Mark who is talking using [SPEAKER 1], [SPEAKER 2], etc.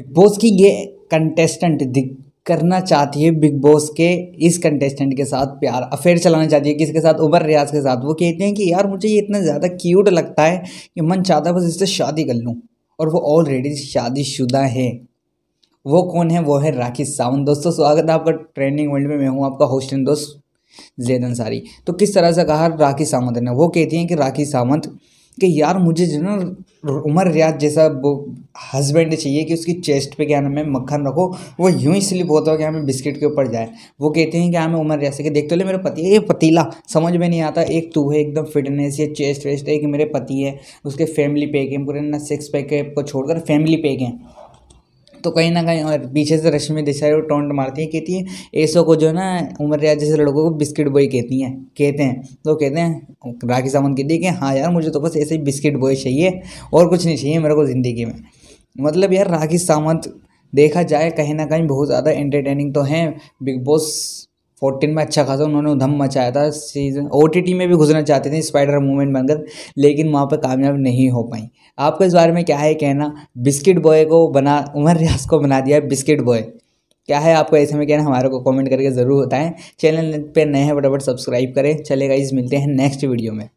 [SPEAKER 1] big boss की ये contestant करना चाहती है बिग बॉस के इस कंटेस्टेंट के साथ प्यार अफेयर चलाना चाहती है किसके साथ उबर रियाज के साथ वो कहते हैं कि यार मुझे ये इतना ज़्यादा क्यूट लगता है कि मन चाहता है बस इससे शादी कर लूँ और वो ऑलरेडी शादीशुदा है वो कौन है वो है राखी सावंत दोस्तों स्वागत है आपका ट्रेंडिंग वर्ल्ड में मैं हूँ आपका होस्ट एंड दोस्त जैद अंसारी तो किस तरह से कहा राखी सावंत ने वो कहती हैं कि राखी सावंत कि यार मुझे जो ना उमर रियाज जैसा वो हस्बैंड चाहिए कि उसकी चेस्ट पे क्या नाम है मक्खन रखो वो यूं ही स्लिप होता हो कि हमें बिस्किट के ऊपर जाए वो कहते हैं कि हमें उमर रियाज से कि देख तो ले मेरा पति ये पतीला समझ में नहीं आता एक तू है एकदम फिटनेस या चेस्ट वेस्ट है कि मेरे पति है उसके फैमिली पैक है पूरे ना सिक्स पैक है को छोड़कर फैमिली पैक है तो कहीं ना कहीं और पीछे से रश्मि देसाई और टोंट मारती है कहती है ऐसो को जो है ना उमर रियाज जैसे लड़कों को बिस्किट बॉय कहती हैं कहते हैं तो कहते हैं राखी सावंत कहती है कि हाँ यार मुझे तो बस ऐसे ही बिस्किट बॉय चाहिए और कुछ नहीं चाहिए मेरे को ज़िंदगी में मतलब यार राखी सावंत देखा जाए कहीं ना कहीं बहुत ज़्यादा एंटरटेनिंग तो हैं बिग बॉस फोर्टीन में अच्छा खासा उन्होंने धम मचाया था सीजन ओ में भी घुसना चाहते थे स्पाइडर मूवमेंट बनकर लेकिन वहाँ पर कामयाब नहीं हो पाई आपको इस बारे में क्या है कहना बिस्किट बॉय को बना उमर रियाज को बना दिया है बिस्किट बॉय क्या है आपको ऐसे में कहना हमारे को कमेंट करके ज़रूर बताएं चैनल पे नए हैं फटाफट सब्सक्राइब करें चलेगा इस मिलते हैं नेक्स्ट वीडियो में